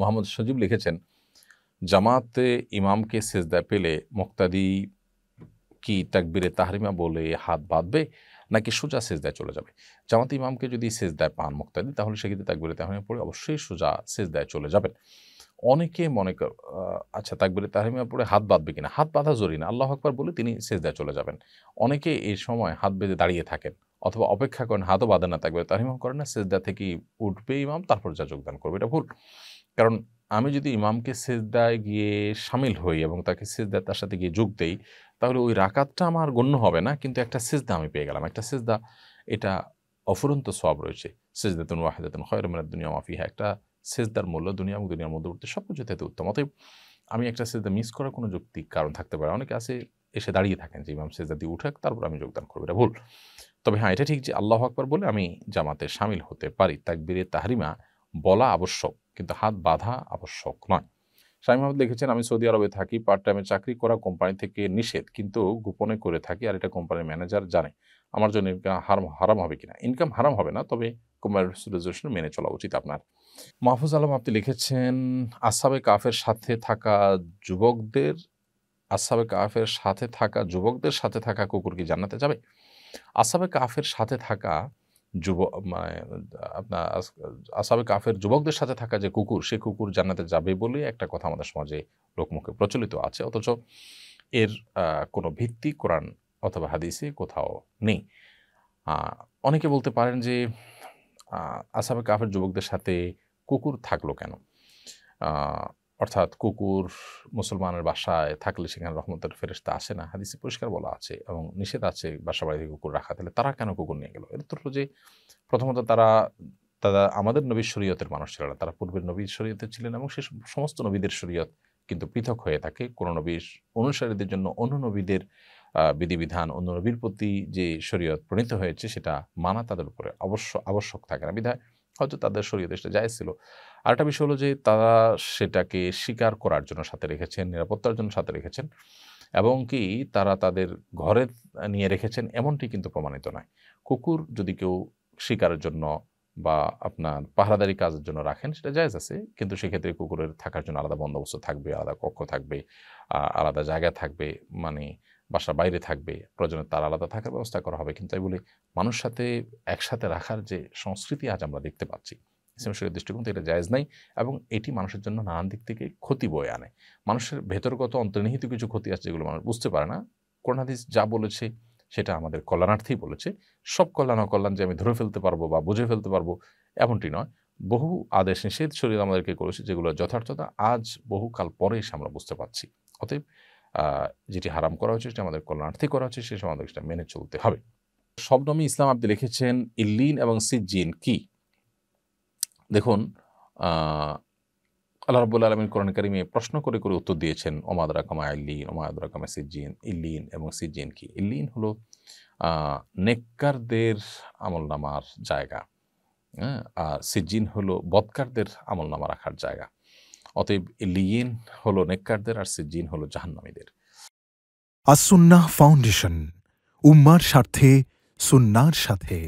মোহাম্মদ সজীব লিখেছেন জামাতে ইমামকে সেজদা পেলে মোক্তাদি কি তাকবিরে তাহরিমা বলে হাত বাঁধবে নাকি সোজা সেজদায় চলে যাবে জামাতে ইমামকে যদি সেজদায় পান মোক্তাদি তাহলে সেক্ষেত্রে তাকবিরে তাহরিমা পড়ে অবশ্যই সোজা সেজদায় চলে যাবেন অনেকে মনে কর আচ্ছা তাকবিরে তাহরিমা পড়ে হাত বাঁধবে কিনা হাত বাঁধা জরুরি না আল্লাহ আকবর বলে তিনি সেজদায় চলে যাবেন অনেকে এই সময় হাত বেঁধে দাঁড়িয়ে থাকেন অথবা অপেক্ষা করেন হাতও বাঁধে না তাকবিরে তাহরিমা করেন না সেজদা থেকে উঠবে ইমাম তারপর যা যোগদান করবে এটা ভুল কারণ আমি যদি ইমামকে সেজদায় গিয়ে সামিল হই এবং তাকে সেজদা তার সাথে গিয়ে যোগ দেই তাহলে ওই রাকাতটা আমার গণ্য হবে না কিন্তু একটা সেজদা আমি পেয়ে গেলাম একটা সেজদা এটা অফুরন্ত সব রয়েছে সেজদাতুন ওয়াহেদাতুন খয়রমিনাত দুনিয়া মাফিহা একটা সেজদার মূল্য দুনিয়া এবং দুনিয়ার মধ্যবর্তী সব কিছু থেকে উত্তম অতএব আমি একটা সেজদা মিস করার কোনো যুক্তি কারণ থাকতে পারে অনেকে আছে এসে দাঁড়িয়ে থাকেন যে ইমাম সেজদা দিয়ে উঠাক তারপর আমি যোগদান করবো এটা ভুল তবে হ্যাঁ এটা ঠিক যে আল্লাহ আকবর বলে আমি জামাতে সামিল হতে পারি তাকবীরে তাহরিমা বলা আবশ্যক কিন্তু হাত বাঁধা আবশ্যক নয় শামীম আহমেদ লিখেছেন আমি সৌদি আরবে থাকি পার্ট টাইমে চাকরি করা কোম্পানি থেকে নিষেধ কিন্তু গোপনে করে থাকি আর এটা কোম্পানির ম্যানেজার জানে আমার জন্য ইনকাম হারাম হারাম হবে কিনা ইনকাম হারাম হবে না তবে কোম্পানির রেজুলেশন মেনে চলা উচিত আপনার মাহফুজ আলম আপনি লিখেছেন আসাবে কাফের সাথে থাকা যুবকদের আসাবে কাফের সাথে থাকা যুবকদের সাথে থাকা কুকুর কি জান্নাতে যাবে আসাবে কাফের সাথে থাকা যুব মানে, আপনার আসাবে কাফের যুবকদের সাথে থাকা যে কুকুর সে কুকুর জান্নাতে যাবে বলে একটা কথা আমাদের সমাজে লোকমুখে প্রচলিত আছে অথচ এর কোনো ভিত্তি কোরআন অথবা হাদিসে কোথাও নেই অনেকে বলতে পারেন যে আসাবে কাফের যুবকদের সাথে কুকুর থাকলো কেন অর্থাৎ কুকুর মুসলমানের বাসায় থাকলে সেখানে রহমতের ফেরেস্তা আসে না হাদিসে পরিষ্কার বলা আছে এবং নিষেধ আছে বাসা বাড়িতে কুকুর রাখা তাহলে তারা কেন কুকুর নিয়ে গেল এর হলো যে প্রথমত তারা তারা আমাদের নবীর শরীয়তের মানুষ ছিল না তারা পূর্বের নবী শরীয়তে ছিলেন এবং সে সমস্ত নবীদের শরীয়ত কিন্তু পৃথক হয়ে থাকে কোনো নবীর অনুসারীদের জন্য অন্য নবীদের বিধিবিধান অন্য নবীর প্রতি যে শরীয়ত প্রণীত হয়েছে সেটা মানা তাদের উপরে অবশ্য আবশ্যক থাকে না বিধায় হয়তো তাদের শরীয় দেশটা যায় ছিল আরেকটা বিষয় হলো যে তারা সেটাকে স্বীকার করার জন্য সাথে রেখেছেন নিরাপত্তার জন্য সাথে রেখেছেন এবং কি তারা তাদের ঘরে নিয়ে রেখেছেন এমনটি কিন্তু প্রমাণিত নয় কুকুর যদি কেউ শিকারের জন্য বা আপনার পাহারাদারি কাজের জন্য রাখেন সেটা জায়জ আছে কিন্তু সেক্ষেত্রে কুকুরের থাকার জন্য আলাদা বন্দোবস্ত থাকবে আলাদা কক্ষ থাকবে আলাদা জায়গা থাকবে মানে বাসা বাইরে থাকবে প্রয়োজনে তার আলাদা থাকার ব্যবস্থা করা হবে কিন্তু তাই বলে মানুষ সাথে একসাথে রাখার যে সংস্কৃতি আজ আমরা দেখতে পাচ্ছি ইসলাম শরীর দৃষ্টিকোণ থেকে এটা জায়জ নাই এবং এটি মানুষের জন্য নানান দিক থেকে ক্ষতি বয়ে আনে মানুষের ভেতরগত অন্তর্নিহিত কিছু ক্ষতি আছে যেগুলো মানুষ বুঝতে পারে না করোনাদিস যা বলেছে সেটা আমাদের কল্যাণার্থেই বলেছে সব কল্যাণ অকল্যাণ যে আমি ধরে ফেলতে পারবো বা বুঝে ফেলতে পারবো এমনটি নয় বহু আদেশ নিষেধ শরীর আমাদেরকে করেছে যেগুলো যথার্থতা আজ বহুকাল পরে এসে আমরা বুঝতে পারছি অতএব যেটি হারাম করা হয়েছে সেটা আমাদের কল্যাণার্থে করা হয়েছে সে সময় সেটা মেনে চলতে হবে সবনমী ইসলাম আপনি লিখেছেন ইল্লিন এবং সিজিন কি দেখুন আল্লাহ রব্বুল আলমিন কোরআন কারিমে প্রশ্ন করে করে উত্তর দিয়েছেন ওমাদ রাকামা ইল্লিন ওমাদ রাকামা সিজিন ইল্লিন এবং সিজিন কি ইল্লিন হল নেককারদের আমল নামার জায়গা হ্যাঁ, আর সিজিন হলো বৎকারদের আমল নামা রাখার জায়গা অতএব লিয়িন হলো নেককারদের আর সিজিন হলো জাহান্নামীদের আসুন্না ফাউন্ডেশন উম্মার স্বার্থে সুন্নার সাথে